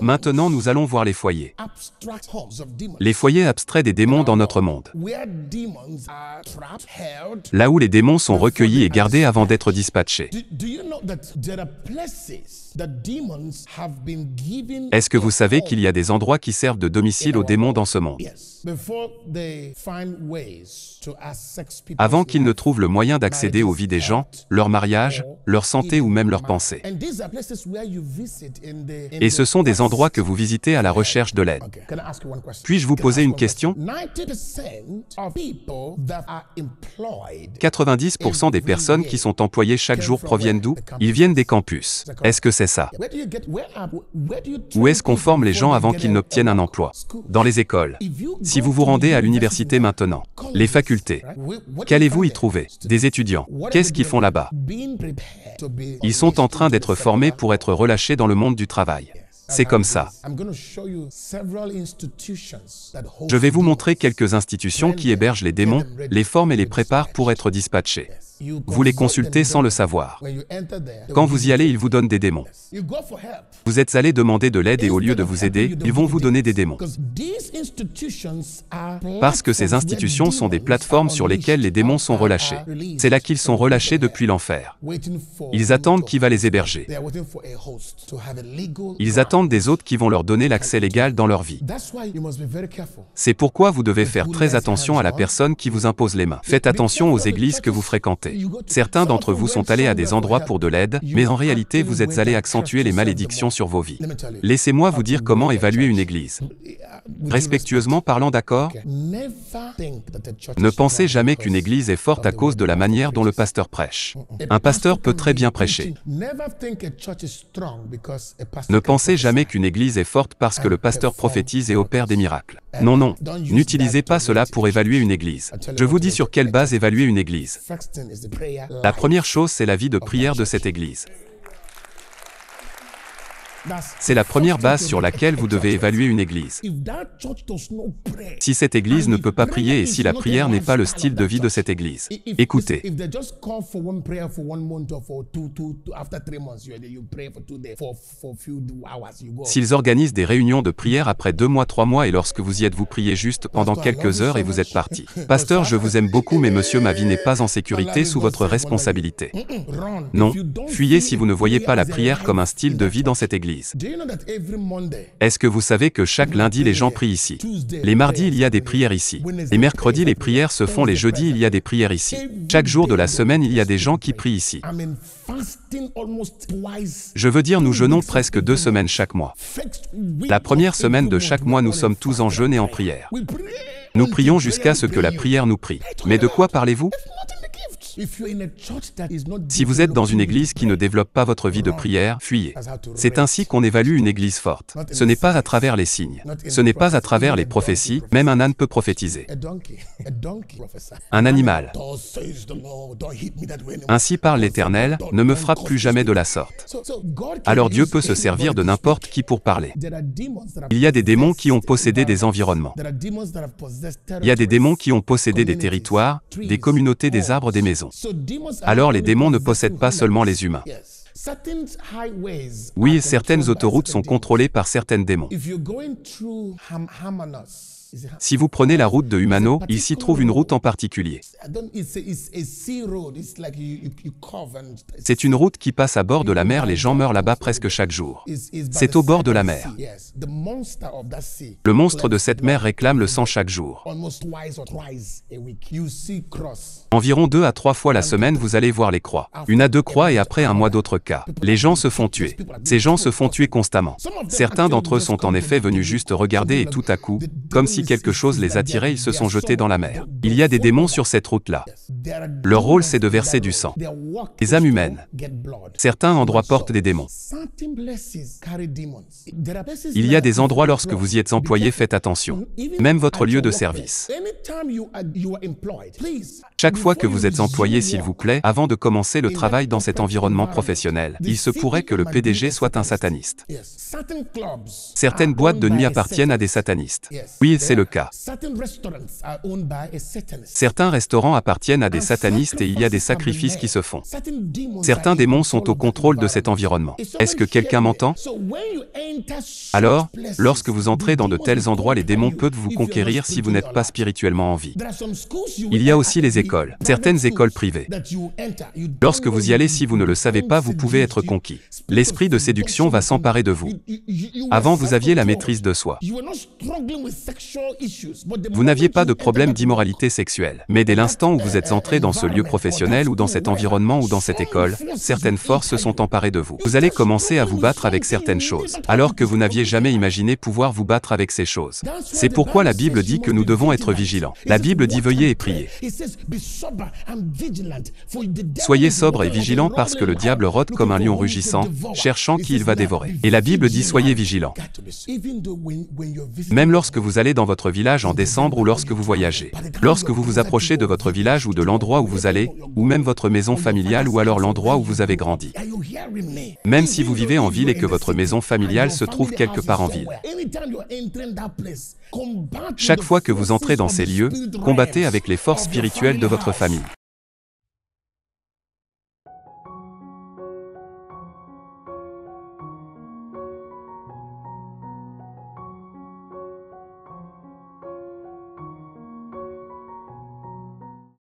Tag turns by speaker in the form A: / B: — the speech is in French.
A: Maintenant, nous allons voir les foyers. Les foyers abstraits des démons dans notre monde. Là où les démons sont recueillis et gardés avant d'être dispatchés. Est-ce que vous savez qu'il y a des endroits qui servent de domicile aux démons dans ce monde Avant qu'ils ne trouvent le moyen d'accéder aux vies des gens, leur mariage, leur santé ou même leurs pensées. Et ce sont des endroits que vous visitez à la recherche de l'aide.
B: Puis-je vous poser une question
A: 90% des personnes qui sont employées chaque jour proviennent d'où Ils viennent des campus. Est-ce que c'est ça Où est-ce qu'on forme les gens avant qu'ils n'obtiennent un emploi Dans les écoles. Si vous vous rendez à l'université maintenant, les facultés, qu'allez-vous y trouver Des étudiants. Qu'est-ce qu'ils font là-bas Ils sont en train d'être formés pour être relâchés dans le monde du travail. C'est comme ça. Je vais vous montrer quelques institutions qui hébergent les démons, les forment et les préparent pour être dispatchés.
B: Vous les consultez sans le savoir. Quand vous y allez,
A: ils vous donnent des démons. Vous êtes allé demander de l'aide et au lieu de vous aider, ils vont vous donner des démons.
B: Parce que ces institutions sont
A: des plateformes sur lesquelles les démons sont relâchés. C'est là qu'ils sont relâchés depuis l'enfer. Ils attendent qui va les héberger. Ils attendent des hôtes qui vont leur donner l'accès légal dans leur vie. C'est pourquoi vous devez faire très attention à la personne qui vous impose les mains. Faites attention aux églises que vous fréquentez. Certains d'entre vous sont allés à des endroits pour de l'aide, mais en réalité vous êtes allés accentuer les malédictions sur vos vies. Laissez-moi vous dire comment évaluer une Église. Respectueusement parlant d'accord,
B: ne pensez jamais qu'une
A: Église est forte à cause de la manière dont le pasteur prêche. Un pasteur peut très bien prêcher. Ne pensez jamais qu'une Église est forte parce que le pasteur prophétise et opère des miracles. Non, non, n'utilisez pas cela pour évaluer une Église. Je vous dis sur quelle base évaluer une Église. La première chose, c'est la vie de prière de cette Église. C'est la première base sur laquelle vous devez évaluer une église. Si cette église ne peut pas prier et si la prière n'est pas le style de vie de cette église, écoutez. S'ils organisent des réunions de prière après deux mois, trois mois et lorsque vous y êtes, vous priez juste pendant quelques heures et vous êtes parti. Pasteur, je vous aime beaucoup, mais monsieur, ma vie n'est pas en sécurité sous votre responsabilité. Non, fuyez si vous ne voyez pas la prière comme un style de vie dans cette église. Est-ce que vous savez que chaque lundi les gens prient ici Les mardis il y a des prières ici. Les mercredis les prières se font, les jeudis il y a des prières ici. Chaque jour de la semaine il y a des gens qui prient ici. Je veux dire nous jeûnons presque deux semaines chaque mois. La première semaine de chaque mois nous sommes tous en jeûne et en prière. Nous prions jusqu'à ce que la prière nous prie. Mais de quoi parlez-vous si vous êtes dans une église qui ne développe pas votre vie de prière, fuyez. C'est ainsi qu'on évalue une église forte. Ce n'est pas à travers les signes. Ce n'est pas à travers les prophéties. Même un âne peut prophétiser. Un animal. Ainsi parle l'Éternel, ne me frappe plus jamais de la sorte. Alors Dieu peut se servir de n'importe qui pour parler. Il y a des démons qui ont possédé des environnements. Il y a des démons qui ont possédé des territoires, des communautés, des arbres, des maisons.
B: Alors les démons
A: ne possèdent pas seulement les humains. Oui, certaines autoroutes sont contrôlées par certaines démons. Si vous prenez la route de Humano, il s'y trouve une route en particulier. C'est une route qui passe à bord de la mer, les gens meurent là-bas presque chaque jour. C'est au bord de la mer.
B: Le monstre de cette
A: mer réclame le sang chaque jour. Environ deux à trois fois la semaine, vous allez voir les croix. Une à deux croix et après un mois d'autres cas. Les gens se font tuer. Ces gens se font tuer constamment. Certains d'entre eux sont en effet venus juste regarder et tout à coup, comme si quelque chose les attirait, ils se sont jetés dans la mer. Il y a des démons sur cette route-là. Leur rôle, c'est de verser du sang. Les âmes humaines. Certains endroits portent des démons.
B: Il y a des endroits lorsque vous y êtes employé, faites attention. Même votre lieu de service.
A: Chaque fois que vous êtes employé, s'il vous plaît, avant de commencer le travail dans cet environnement professionnel, il se pourrait que le PDG soit un sataniste. Certaines boîtes de nuit appartiennent à des satanistes. Oui, c'est le cas. Certains restaurants appartiennent à des satanistes et il y a des sacrifices qui se font. Certains démons sont au contrôle de cet environnement. Est-ce que quelqu'un m'entend
B: Alors, lorsque
A: vous entrez dans de tels endroits, les démons peuvent vous conquérir si vous n'êtes pas spirituellement en vie. Il y a aussi les écoles, certaines écoles privées. Lorsque vous y allez, si vous ne le savez pas, vous pouvez être conquis. L'esprit de séduction va s'emparer de vous. Avant, vous aviez la maîtrise de soi. Vous n'aviez pas de problème d'immoralité sexuelle. Mais dès l'instant où vous êtes entré dans ce lieu professionnel ou dans cet environnement ou dans cette école, certaines forces se sont emparées de vous. Vous allez commencer à vous battre avec certaines choses, alors que vous n'aviez jamais imaginé pouvoir vous battre avec ces choses. C'est pourquoi la Bible dit que nous devons être vigilants. La Bible dit veuillez et priez. Soyez sobre et vigilant parce que le diable rôde comme un lion rugissant, cherchant qui il va dévorer. Et la Bible dit soyez vigilants. Même lorsque vous allez dans votre village en décembre ou lorsque vous voyagez, lorsque vous vous approchez de votre village ou de l'endroit où vous allez, ou même votre maison familiale ou alors l'endroit où vous avez grandi. Même si vous vivez en ville et que votre maison familiale se trouve quelque part en ville. Chaque fois que vous entrez dans ces lieux, combattez avec les forces spirituelles de votre famille.